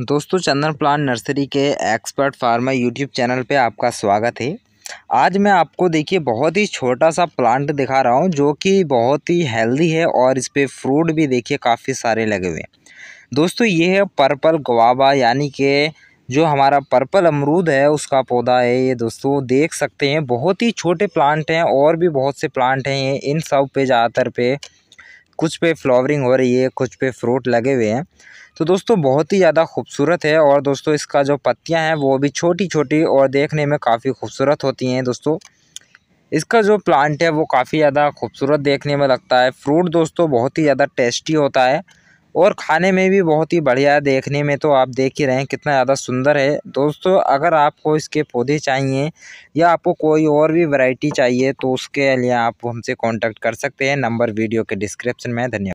दोस्तों चंदन plant nursery के एक्सपर्ट फार्मर यूट्यूब चैनल पे आपका स्वागत है आज मैं आपको देखिए बहुत ही छोटा सा प्लांट दिखा रहा हूँ जो कि बहुत ही हेल्दी है और इस पर फ्रूट भी देखिए काफ़ी सारे लगे हुए हैं दोस्तों ये है पर्पल गवाबा यानी कि जो हमारा पर्पल अमरूद है उसका पौधा है ये दोस्तों देख सकते हैं बहुत ही छोटे प्लांट हैं और भी बहुत से प्लांट हैं इन सब पे ज़्यादातर पे कुछ पे फ्लावरिंग हो रही है कुछ पे फ्रूट लगे हुए हैं तो दोस्तों बहुत ही ज़्यादा खूबसूरत है और दोस्तों इसका जो पत्तियां हैं वो भी छोटी छोटी और देखने में काफ़ी खूबसूरत होती हैं दोस्तों इसका जो प्लांट है वो काफ़ी ज़्यादा खूबसूरत देखने में लगता है फ्रूट दोस्तों बहुत ही ज़्यादा टेस्टी होता है और खाने में भी बहुत ही बढ़िया है देखने में तो आप देख ही रहे हैं कितना ज़्यादा सुंदर है दोस्तों अगर आपको इसके पौधे चाहिए या आपको कोई और भी वैरायटी चाहिए तो उसके लिए आप हमसे कांटेक्ट कर सकते हैं नंबर वीडियो के डिस्क्रिप्शन में धन्यवाद